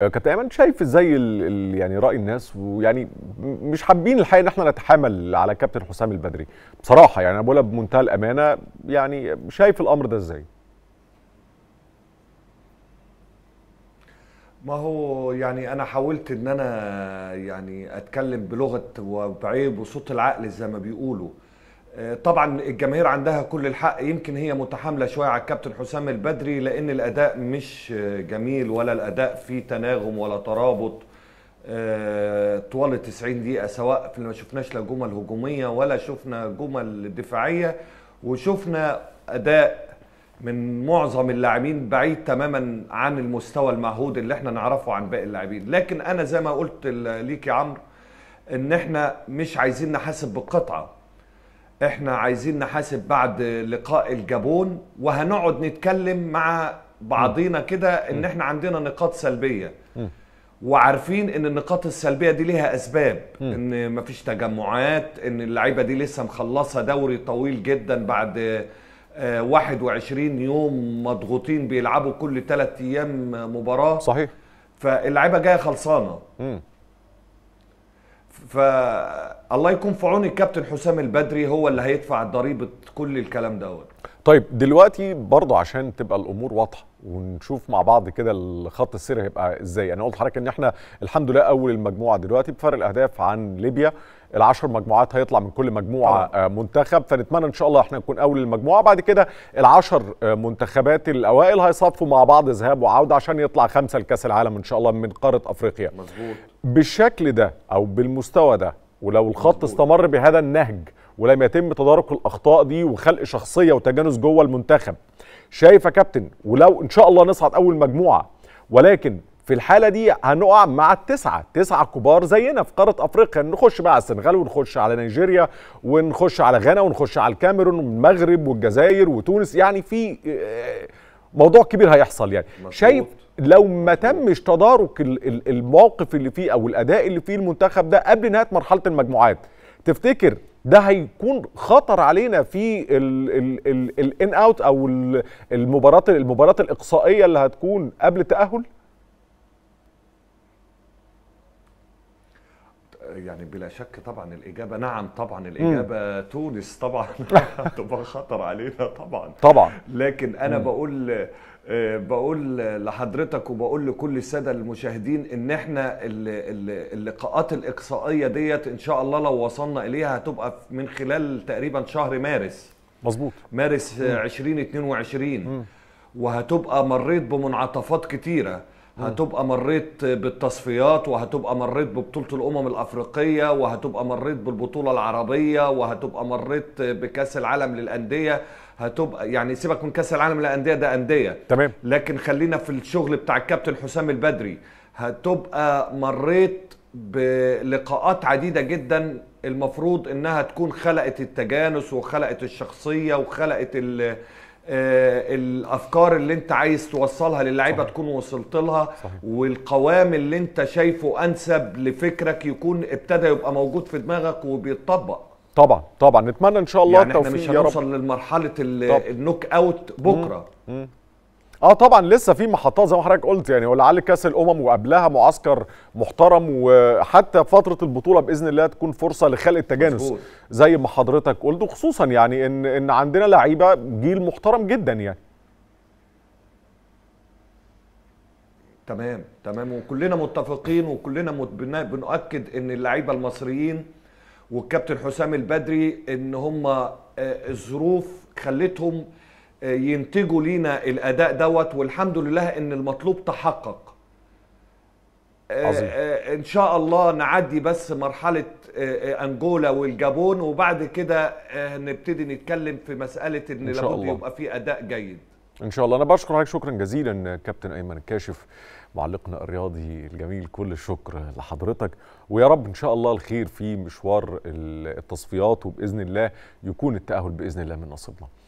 كابتن ايمن شايف ازاي يعني راي الناس ويعني مش حابين الحقيقه ان احنا نتحامل على كابتن حسام البدري بصراحه يعني انا بقولها بمنتهى الامانه يعني شايف الامر ده ازاي؟ ما هو يعني انا حاولت ان انا يعني اتكلم بلغه وبعيب وصوت العقل زي ما بيقولوا آه، طبعا الجماهير عندها كل الحق يمكن هي متحامله شويه على الكابتن حسام البدري لان الاداء مش جميل ولا الاداء فيه تناغم ولا ترابط آه، طوال ال 90 دقيقه سواء في ما شفناش لا جمل هجوميه ولا شفنا جمل دفاعيه وشفنا اداء من معظم اللاعبين بعيد تماما عن المستوى المعهود اللي احنا نعرفه عن باقي اللاعبين لكن انا زي ما قلت ليك يا عمرو ان احنا مش عايزين نحاسب بالقطعه احنا عايزين نحاسب بعد لقاء الجابون وهنقعد نتكلم مع بعضينا كده ان احنا عندنا نقاط سلبيه وعارفين ان النقاط السلبيه دي ليها اسباب ان مفيش تجمعات ان اللعيبه دي لسه مخلصه دوري طويل جدا بعد 21 آه، يوم مضغوطين بيلعبوا كل 3 ايام مباراه صحيح فاللعيبه جايه خلصانه فالله يكون في عون الكابتن حسام البدري هو اللي هيدفع ضريبه كل الكلام دوت طيب دلوقتي برضه عشان تبقى الامور واضحه ونشوف مع بعض كده الخط السير هيبقى ازاي انا قلت لحضرتك ان احنا الحمد لله اول المجموعه دلوقتي بفرق الاهداف عن ليبيا العشر مجموعات هيطلع من كل مجموعه آه، منتخب فنتمنى ان شاء الله احنا نكون اول المجموعه بعد كده العشر آه، منتخبات الاوائل هيصفوا مع بعض ذهاب وعوده عشان يطلع خمسه لكاس العالم ان شاء الله من قاره افريقيا مظبوط بالشكل ده او بالمستوى ده ولو الخط مزبوط. استمر بهذا النهج ولم يتم تدارك الاخطاء دي وخلق شخصيه وتجانس جوه المنتخب شايف يا كابتن ولو ان شاء الله نصعد اول مجموعه ولكن في الحالة دي هنقع مع التسعة تسعة كبار زينا في قارة أفريقيا نخش بقى على السنغال ونخش على نيجيريا ونخش على غانا ونخش على الكاميرون والمغرب والجزائر وتونس يعني في آه، موضوع كبير هيحصل يعني شايف لو ما تمش تدارك الموقف اللي فيه او الاداء اللي فيه المنتخب ده قبل نهايه مرحله المجموعات تفتكر ده هيكون خطر علينا في الان اوت او المباراه المباراه الاقصائيه اللي هتكون قبل التاهل يعني بلا شك طبعا الاجابه نعم طبعا الاجابه مم. تونس طبعا هتبقى خطر علينا طبعا طبعا لكن انا مم. بقول آه، بقول لحضرتك وبقول لكل الساده المشاهدين ان احنا اللقاءات الاقصائيه ديت ان شاء الله لو وصلنا اليها هتبقى من خلال تقريبا شهر مارس مظبوط مارس 2022 وهتبقى مريت بمنعطفات كتيره آه. هتبقى مريت بالتصفيات وهتبقى مريت ببطولة الأمم الأفريقية وهتبقى مريت بالبطولة العربية وهتبقى مريت بكأس العالم للأندية هتبقى يعني سيبك من كأس العالم للأندية ده أندية تمام لكن خلينا في الشغل بتاع الكابتن حسام البدري هتبقى مريت بلقاءات عديدة جدا المفروض انها تكون خلقت التجانس وخلقت الشخصية وخلقت ال آه، الافكار اللي انت عايز توصلها للعيبه تكون وصلت لها والقوام اللي انت شايفه انسب لفكرك يكون ابتدى يبقى موجود في دماغك وبيتطبق طبعا طبعا نتمنى ان شاء الله يعني التوفيق احنا مش هنوصل لمرحله النوك اوت بكره مم. مم. اه طبعا لسه في محطات زي ما حضرتك قلت يعني ولعل كاس الامم وقبلها معسكر محترم وحتى فتره البطوله باذن الله تكون فرصه لخلق التجانس زي ما حضرتك قلت وخصوصا يعني ان ان عندنا لعيبه جيل محترم جدا يعني تمام تمام وكلنا متفقين وكلنا بنؤكد ان اللعيبه المصريين والكابتن حسام البدري ان هم آه، الظروف خلتهم ينتجوا لينا الاداء دوت والحمد لله ان المطلوب تحقق عظيم. آه، آه، ان شاء الله نعدي بس مرحله آه، انجولا والجابون وبعد كده نبتدي نتكلم في مساله ان, إن لابد يبقى في اداء جيد ان شاء الله انا بشكر حضرتك شكرا جزيلا كابتن ايمن الكاشف معلقنا الرياضي الجميل كل الشكر لحضرتك ويا رب ان شاء الله الخير في مشوار التصفيات وباذن الله يكون التاهل باذن الله من نصيبنا